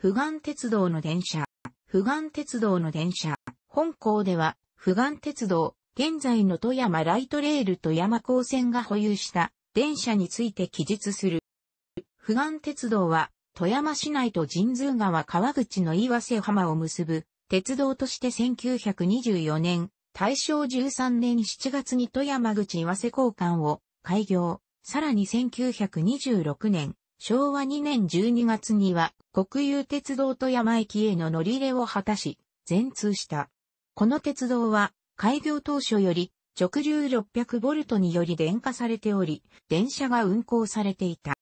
富岩鉄道の電車。富岩鉄道の電車。本校では、富岩鉄道、現在の富山ライトレール富山高線が保有した電車について記述する。富岩鉄道は、富山市内と神通川川口の岩瀬浜を結ぶ鉄道として1924年、大正13年7月に富山口岩瀬交換を開業、さらに1926年昭和2年12月には国有鉄道富山駅への乗り入れを果たし、全通した。この鉄道は開業当初より直流600ボルトにより電化されており、電車が運行されていた。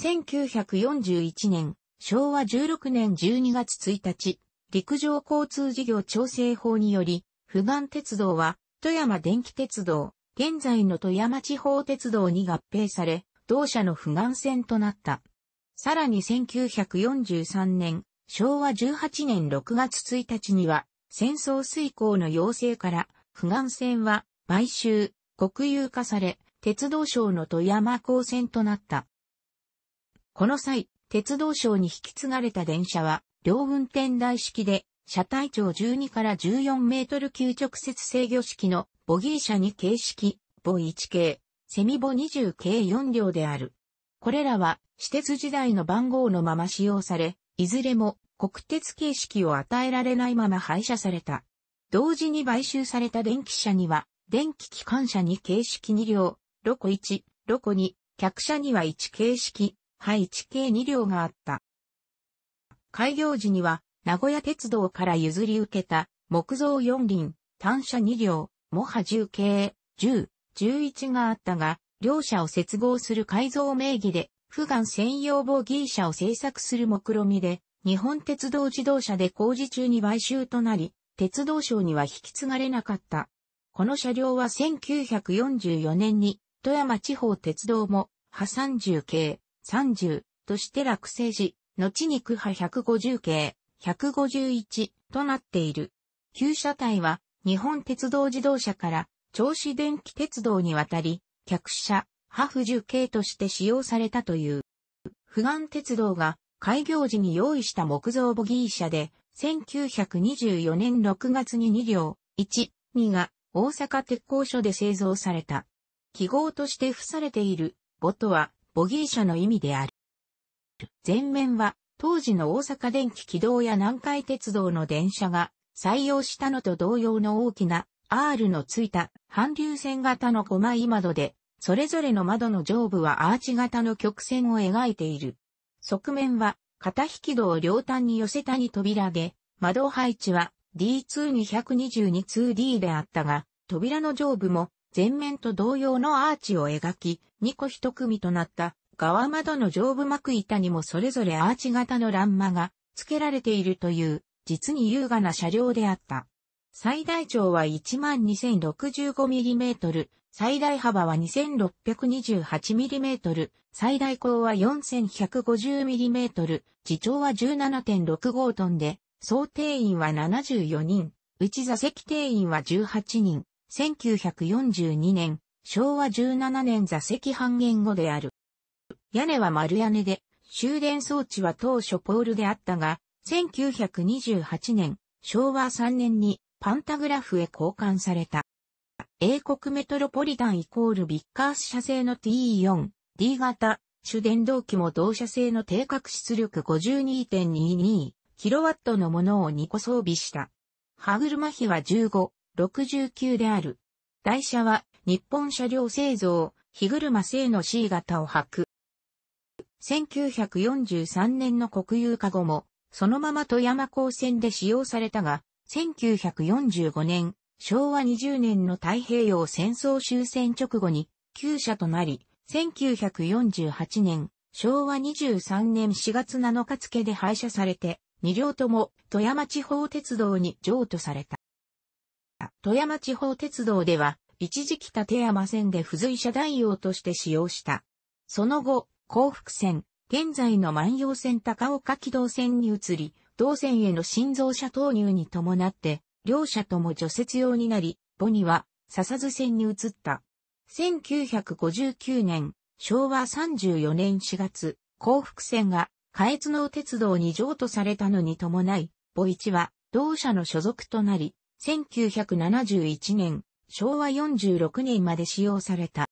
1941年、昭和16年12月1日、陸上交通事業調整法により、富眼鉄道は富山電気鉄道、現在の富山地方鉄道に合併され、同社の不願線となった。さらに1943年、昭和18年6月1日には、戦争遂行の要請から、不願線は買収、国有化され、鉄道省の富山港線となった。この際、鉄道省に引き継がれた電車は、両運転台式で、車体長12から14メートル級直接制御式のボギー車に形式、ボ1系、セミボ20計4両である。これらは、私鉄時代の番号のまま使用され、いずれも国鉄形式を与えられないまま廃車された。同時に買収された電気車には、電気機関車に形式2両、ロコ1、ロコ2、客車には1形式、配1系2両があった。開業時には、名古屋鉄道から譲り受けた、木造4輪、単車2両、モハ10系、10、11があったが、両社を接合する改造名義で、普ガ専用ボギー車を製作する目論みで、日本鉄道自動車で工事中に買収となり、鉄道省には引き継がれなかった。この車両は1944年に、富山地方鉄道も、波30系、30として落成時、後に区波150系、151となっている。旧車体は、日本鉄道自動車から銚子電気鉄道に渡り、客車、ハフ受刑として使用されたという。不岸鉄道が開業時に用意した木造ボギー車で、1924年6月に2両、1、2が大阪鉄工所で製造された。記号として付されている、ボとは、ボギー車の意味である。前面は、当時の大阪電気軌道や南海鉄道の電車が採用したのと同様の大きな R のついた反流線型の5枚窓で、それぞれの窓の上部はアーチ型の曲線を描いている。側面は片引き戸を両端に寄せたに扉で、窓配置は D2222-2D であったが、扉の上部も前面と同様のアーチを描き、2個1組となった側窓の上部幕板にもそれぞれアーチ型の欄間が付けられているという、実に優雅な車両であった。最大長は 12,065mm、最大幅は 2,628mm、最大高は 4,150mm、地長は17.65トンで、総定員は74人、内座席定員は18人、1942年、昭和17年座席半減後である。屋根は丸屋根で、終電装置は当初ポールであったが、1928年、昭和3年にパンタグラフへ交換された。英国メトロポリタンイコールビッカース社製の TE4、D 型、主電動機も同社製の定格出力 52.22kW のものを2個装備した。歯車比は15、69である。台車は日本車両製造、日車製の C 型を履く。1943年の国有化後も、そのまま富山高専で使用されたが、1945年、昭和20年の太平洋戦争終戦直後に、旧社となり、1948年、昭和23年4月7日付で廃車されて、2両とも富山地方鉄道に譲渡された。富山地方鉄道では、一時期立山線で付随車代用として使用した。その後、幸福線、現在の万葉線高岡軌道線に移り、銅線への心臓車投入に伴って、両車とも除雪用になり、ボニは、笹津線に移った。1959年、昭和34年4月、幸福線が、下越能鉄道に譲渡されたのに伴い、ボ一は、同社の所属となり、1971年、昭和46年まで使用された。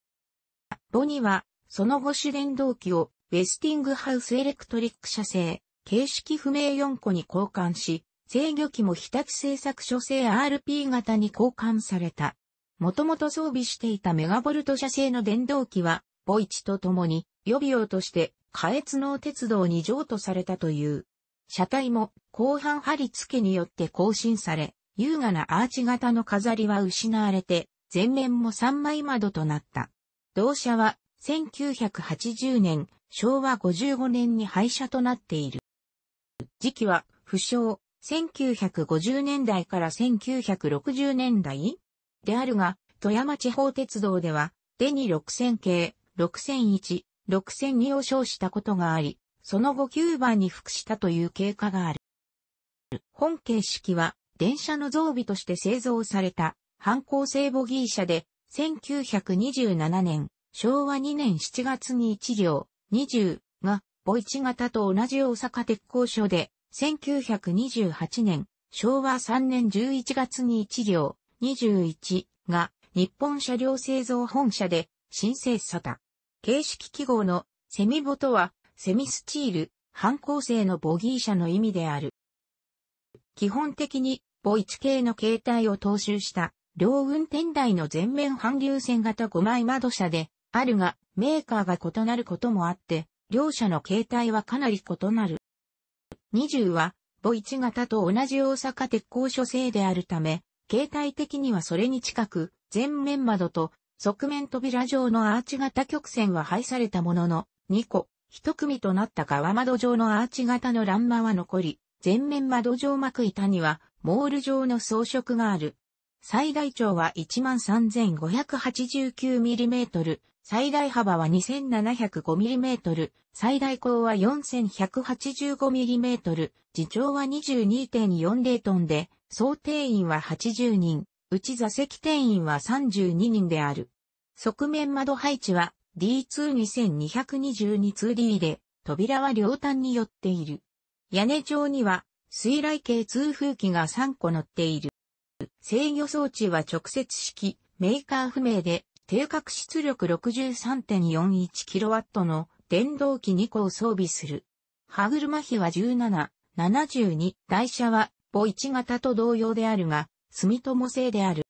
ボニは、その後主電動機を、ウェスティングハウスエレクトリック社製、形式不明4個に交換し、制御機も日立製作所製 RP 型に交換された。もともと装備していたメガボルト社製の電動機は、ボイチと共に予備用として、下越能鉄道に譲渡されたという。車体も後半張り付けによって更新され、優雅なアーチ型の飾りは失われて、前面も三枚窓となった。同車は1980年、昭和55年に廃車となっている。時期は、不詳、1950年代から1960年代であるが、富山地方鉄道では、デニ6000系、6001、6002を称したことがあり、その後9番に服したという経過がある。本形式は、電車の造備として製造された、反抗性ボギー車で、1927年、昭和2年7月に1両、20、ボイチ型と同じ大阪鉄工所で、1928年、昭和3年11月に1両、21が日本車両製造本社で申請された。形式記号のセミボとは、セミスチール、半構成のボギー車の意味である。基本的に、ボイチ系の形態を踏襲した、両運転台の全面反流線型5枚窓車で、あるが、メーカーが異なることもあって、両者の形態はかなり異なる。20は、母1型と同じ大阪鉄工所製であるため、形態的にはそれに近く、前面窓と側面扉状のアーチ型曲線は廃されたものの、2個、一組となった側窓状のアーチ型の欄間は残り、前面窓上幕板には、モール状の装飾がある。最大長は 13,589mm、最大幅は 2705mm、最大高は 4185mm、自長は22.40トンで、総定員は80人、うち座席定員は32人である。側面窓配置は D22222-2D で、扉は両端に寄っている。屋根上には水雷系通風機が3個乗っている。制御装置は直接式、メーカー不明で、定格出力 63.41kW の電動機2個を装備する。歯車比は17、72、台車は、母1型と同様であるが、住友製である。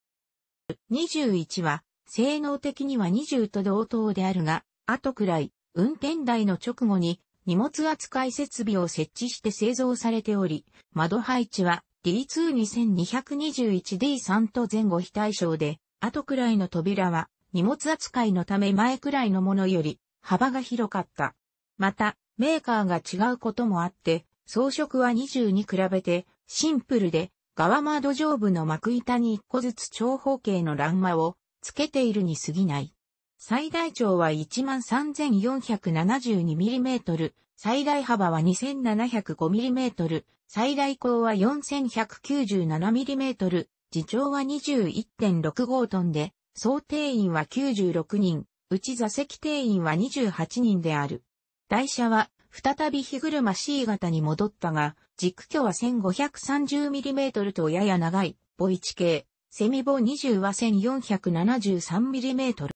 21は、性能的には20と同等であるが、後くらい、運転台の直後に、荷物扱い設備を設置して製造されており、窓配置は D2-2221D3 と前後非対称で、後くらいの扉は荷物扱いのため前くらいのものより幅が広かった。また、メーカーが違うこともあって、装飾は20に比べてシンプルで、側窓上部の幕板に1個ずつ長方形の欄間を付けているに過ぎない。最大長は 13,472mm、最大幅は 2,705mm、最大高は 4,197mm、自長は21.65トンで、総定員は96人、うち座席定員は28人である。台車は再び日車 C 型に戻ったが、軸距は 1530mm とやや長い、ボイチ系、セミボ20は 1473mm。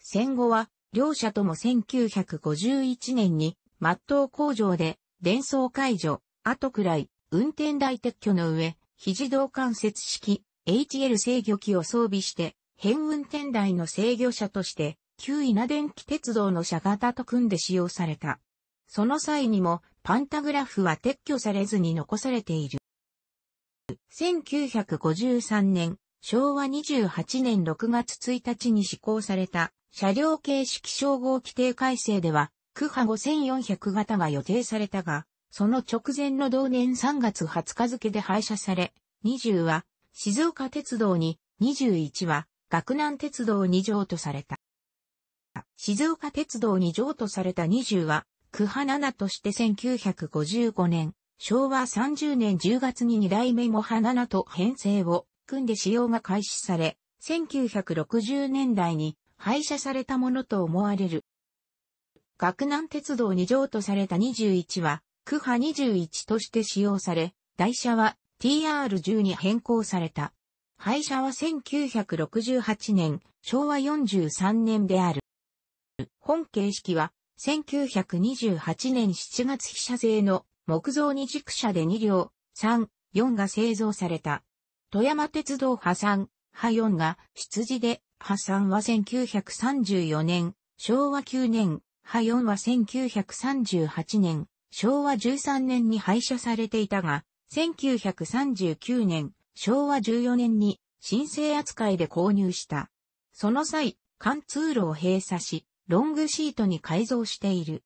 戦後は、両者とも1951年に、マット工場で、伝送解除、後くらい、運転台撤去の上、非自動間接式、HL 制御機を装備して、変運転台の制御車として、旧稲電気鉄道の車型と組んで使用された。その際にも、パンタグラフは撤去されずに残されている。1953年、昭和28年6月1日に施行された車両形式称号規定改正では、区波5400型が予定されたが、その直前の同年3月20日付で廃車され、20は静岡鉄道に、21は学南鉄道に譲渡された。静岡鉄道に譲渡された20は、区波7として1955年、昭和30年10月に2代目もハ7と編成を組んで使用が開始され、1960年代に廃車されたものと思われる。学南鉄道に譲渡された21は、区波21として使用され、台車は TR10 に変更された。廃車は1968年、昭和43年である。本形式は、1928年7月飛車製の木造二軸車で2両、3、4が製造された。富山鉄道破産、破4が出自で、破産は1934年、昭和9年、破4は1938年、昭和13年に廃車されていたが、1939年、昭和14年に申請扱いで購入した。その際、貫通路を閉鎖し、ロングシートに改造している。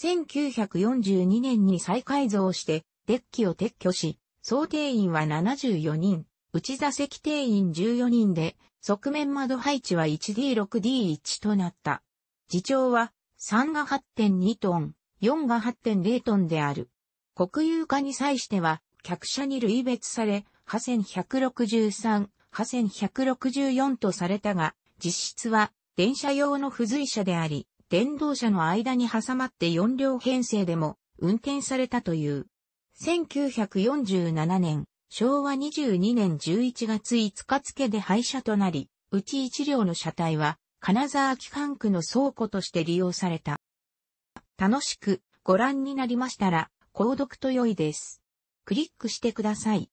1942年に再改造して、デッキを撤去し、総定員は74人、内座席定員14人で、側面窓配置は 1D6D1 となった。自長は3が8.2トン、4が8.0トンである。国有化に際しては、客車に類別され、破線163、破線164とされたが、実質は電車用の付随車であり、電動車の間に挟まって4両編成でも運転されたという。1947年、昭和22年11月5日付で廃車となり、うち1両の車体は、金沢機関区の倉庫として利用された。楽しくご覧になりましたら、購読と良いです。クリックしてください。